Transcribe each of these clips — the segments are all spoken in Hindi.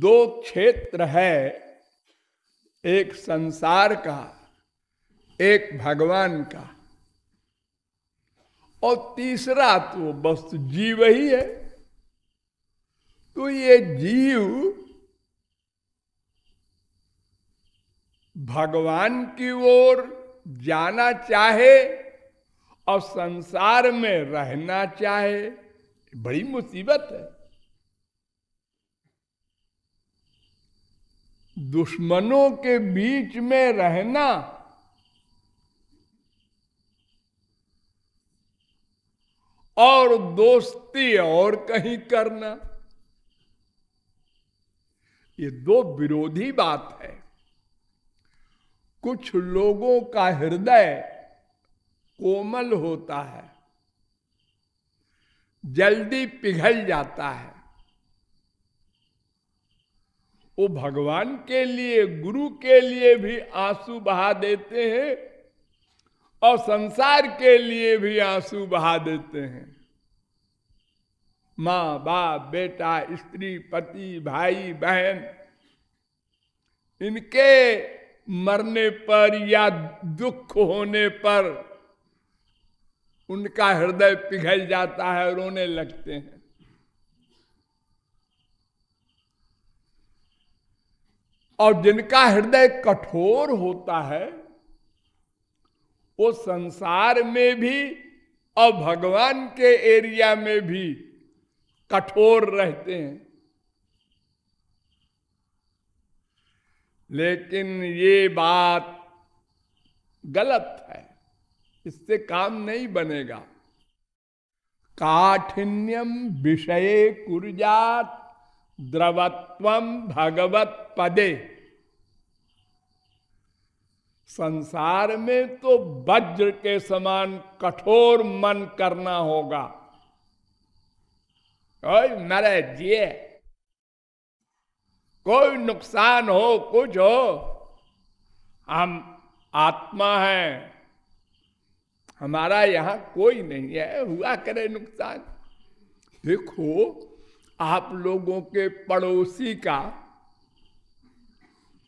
दो क्षेत्र है एक संसार का एक भगवान का और तीसरा तो वस्तु जीव ही है तो ये जीव भगवान की ओर जाना चाहे और संसार में रहना चाहे बड़ी मुसीबत है दुश्मनों के बीच में रहना और दोस्ती और कहीं करना ये दो विरोधी बात है कुछ लोगों का हृदय कोमल होता है जल्दी पिघल जाता है वो भगवान के लिए गुरु के लिए भी आंसू बहा देते हैं और संसार के लिए भी आंसू बहा देते हैं माँ बाप बेटा स्त्री पति भाई बहन इनके मरने पर या दुख होने पर उनका हृदय पिघल जाता है रोने लगते हैं और जिनका हृदय कठोर होता है वो संसार में भी और भगवान के एरिया में भी कठोर रहते हैं लेकिन ये बात गलत है इससे काम नहीं बनेगा काठिन्यम विषय कुर्जात द्रवत्व भगवत पदे संसार में तो वज्र के समान कठोर मन करना होगा कोई मरे जिए कोई नुकसान हो कुछ हो हम आत्मा हैं हमारा यहां कोई नहीं है हुआ करे नुकसान देखो आप लोगों के पड़ोसी का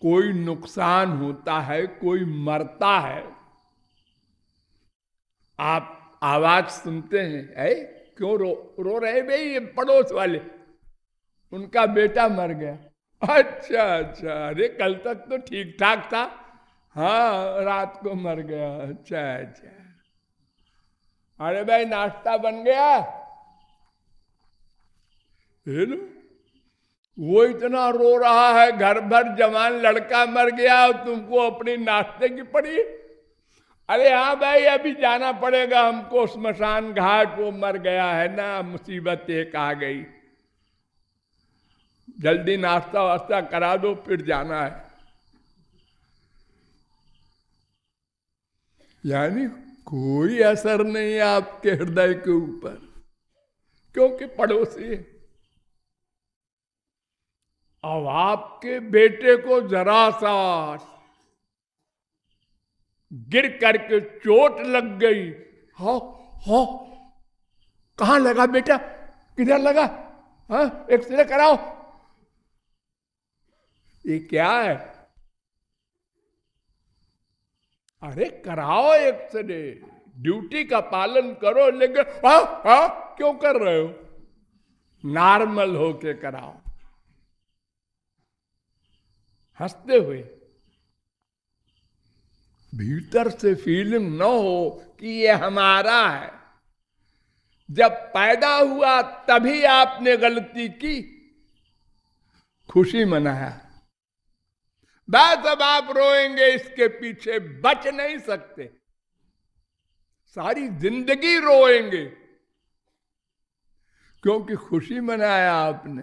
कोई नुकसान होता है कोई मरता है आप आवाज सुनते हैं है क्यों रो रो रहे भाई ये पड़ोस वाले उनका बेटा मर गया अच्छा अच्छा अरे कल तक तो ठीक ठाक था हाँ रात को मर गया अच्छा अच्छा अरे भाई नाश्ता बन गया ना वो इतना रो रहा है घर भर जवान लड़का मर गया और तुमको अपनी नाश्ते की पड़ी अरे हाँ भाई अभी जाना पड़ेगा हमको स्मशान घाट वो मर गया है ना मुसीबत एक आ गई जल्दी नाश्ता वास्ता करा दो फिर जाना है यानी कोई असर नहीं आपके हृदय के ऊपर क्योंकि पड़ोसी है अब आपके बेटे को जरा सा गिर करके चोट लग गई हो हाँ, हो हाँ। कहा लगा बेटा किधर लगा हा? एक्सरे कराओ ये क्या है अरे कराओ एक्सरे ड्यूटी का पालन करो लेकिन हाँ, क्यों कर रहे हो नॉर्मल होके कराओ हंसते हुए भीतर से फीलिंग न हो कि ये हमारा है जब पैदा हुआ तभी आपने गलती की खुशी मनाया बस अब आप रोएंगे इसके पीछे बच नहीं सकते सारी जिंदगी रोएंगे क्योंकि खुशी मनाया आपने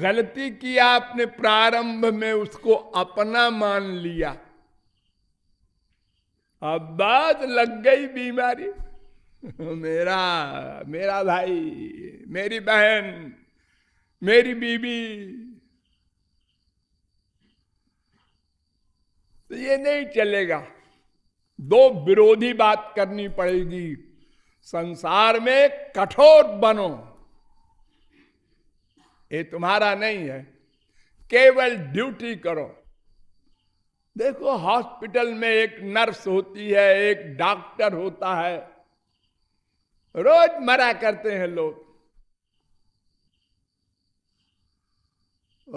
गलती की आपने प्रारंभ में उसको अपना मान लिया अब बात लग गई बीमारी मेरा मेरा भाई मेरी बहन मेरी बीबी तो ये नहीं चलेगा दो विरोधी बात करनी पड़ेगी संसार में कठोर बनो ये तुम्हारा नहीं है केवल ड्यूटी करो देखो हॉस्पिटल में एक नर्स होती है एक डॉक्टर होता है रोज मरा करते हैं लोग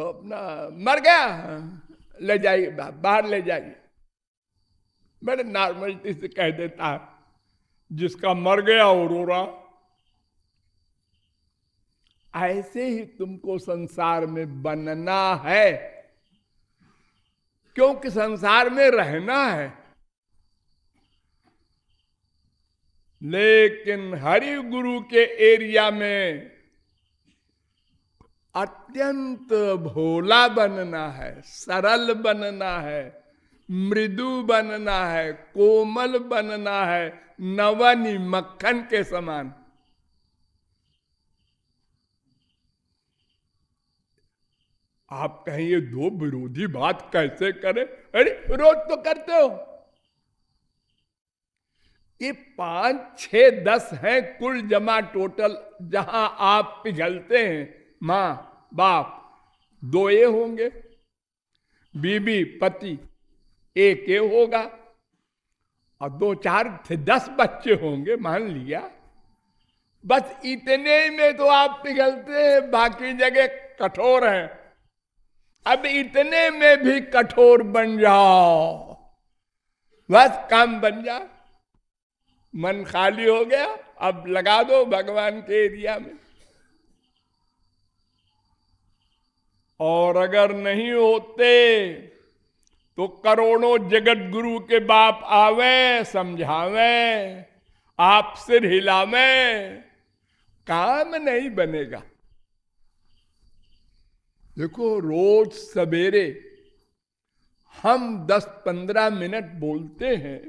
अपना मर गया ले जाइए बाहर ले जाइए मैंने नॉर्मलिटी से कह देता है जिसका मर गया वो रो रहा ऐसे ही तुमको संसार में बनना है क्योंकि संसार में रहना है लेकिन हरि गुरु के एरिया में अत्यंत भोला बनना है सरल बनना है मृदु बनना है कोमल बनना है नवनी मक्खन के समान आप कहें ये दो विरोधी बात कैसे करें अरे रोज तो करते हो ये पांच छ दस हैं कुल जमा टोटल जहां आप पिघलते हैं मां बाप दो ए होंगे बीबी पति एक ए होगा और दो चार थे दस बच्चे होंगे मान लिया बस इतने में तो आप पिघलते हैं बाकी जगह कठोर हैं अब इतने में भी कठोर बन जाओ बस काम बन जा मन खाली हो गया अब लगा दो भगवान के एरिया में और अगर नहीं होते तो करोड़ों जगत गुरु के बाप आवे समझावे आप सिर हिलावे काम नहीं बनेगा देखो रोज सवेरे हम 10-15 मिनट बोलते हैं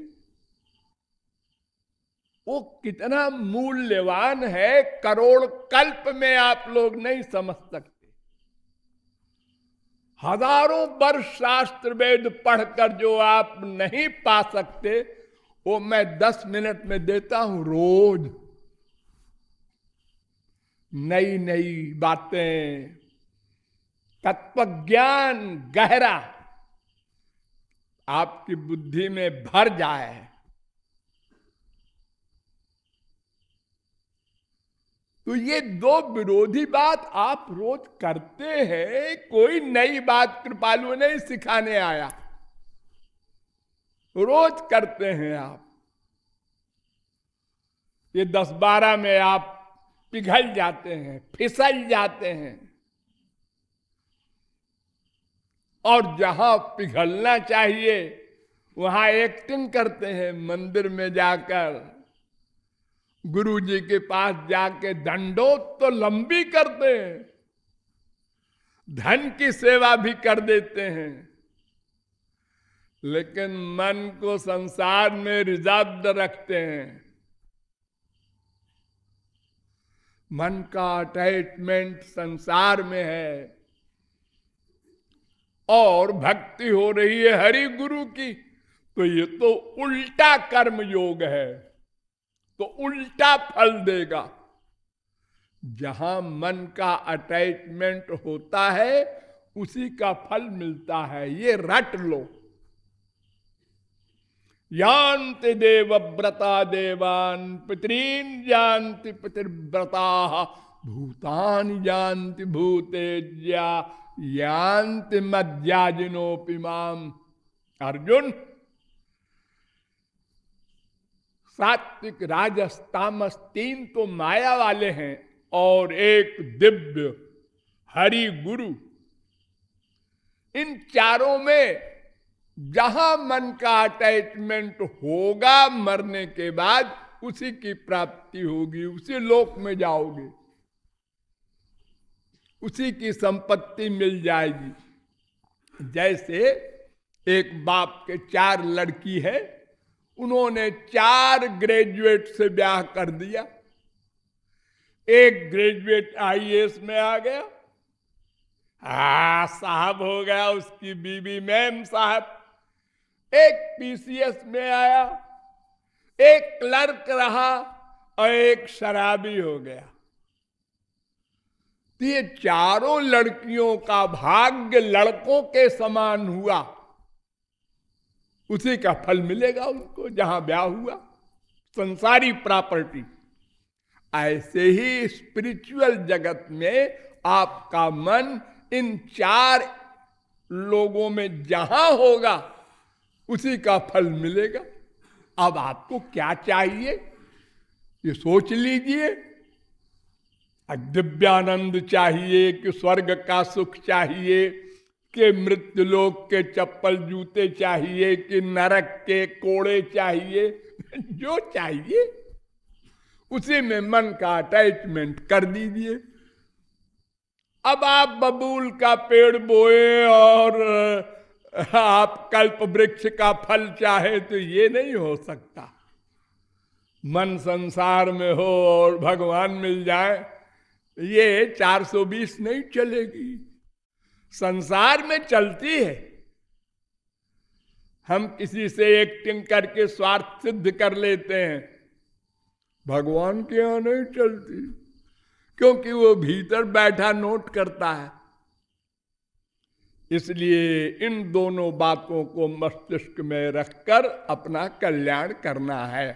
वो कितना मूल्यवान है करोड़ कल्प में आप लोग नहीं समझ सकते हजारों वर्ष शास्त्र वेद पढ़कर जो आप नहीं पा सकते वो मैं दस मिनट में देता हूं रोज नई नई बातें तत्वज्ञान गहरा आपकी बुद्धि में भर जाए तो ये दो विरोधी बात आप रोज करते हैं कोई नई बात कृपालु नहीं सिखाने आया रोज करते हैं आप ये दस बारह में आप पिघल जाते हैं फिसल जाते हैं और जहां पिघलना चाहिए वहां एक्टिंग करते हैं मंदिर में जाकर गुरु जी के पास जाके दंडोत तो लंबी करते हैं धन की सेवा भी कर देते हैं लेकिन मन को संसार में रिजर्व रखते हैं मन का अटैचमेंट संसार में है और भक्ति हो रही है हरि गुरु की तो ये तो उल्टा कर्म योग है तो उल्टा फल देगा जहां मन का अटैचमेंट होता है उसी का फल मिलता है ये रट लो यान्ति देव व्रता देवान पितरीन जानती पितृव्रता भूतान जानति भूतेज्या यांति मज्जाजिनोपिमाम अर्जुन सात्विक राजस तामस तीन तो माया वाले हैं और एक दिव्य हरि गुरु इन चारों में जहां मन का अटैचमेंट होगा मरने के बाद उसी की प्राप्ति होगी उसी लोक में जाओगे उसी की संपत्ति मिल जाएगी जैसे एक बाप के चार लड़की है उन्होंने चार ग्रेजुएट से ब्याह कर दिया एक ग्रेजुएट आईएएस में आ गया हा साहब हो गया उसकी बीबी मैम साहब एक पीसीएस में आया एक क्लर्क रहा और एक शराबी हो गया तो ये चारों लड़कियों का भाग्य लड़कों के समान हुआ उसी का फल मिलेगा उनको जहां ब्याह हुआ संसारी प्रॉपर्टी ऐसे ही स्पिरिचुअल जगत में आपका मन इन चार लोगों में जहां होगा उसी का फल मिलेगा अब आपको क्या चाहिए ये सोच लीजिए दिव्यानंद चाहिए कि स्वर्ग का सुख चाहिए कि मृत्यु लोक के चप्पल जूते चाहिए कि नरक के कोड़े चाहिए जो चाहिए उसी में मन का अटैचमेंट कर दीजिए अब आप बबूल का पेड़ बोए और आप कल्प वृक्ष का फल चाहे तो ये नहीं हो सकता मन संसार में हो और भगवान मिल जाए ये 420 नहीं चलेगी संसार में चलती है हम किसी से एक्टिंग करके स्वार्थ सिद्ध कर लेते हैं भगवान के यहां नहीं चलती क्योंकि वो भीतर बैठा नोट करता है इसलिए इन दोनों बातों को मस्तिष्क में रखकर अपना कल्याण करना है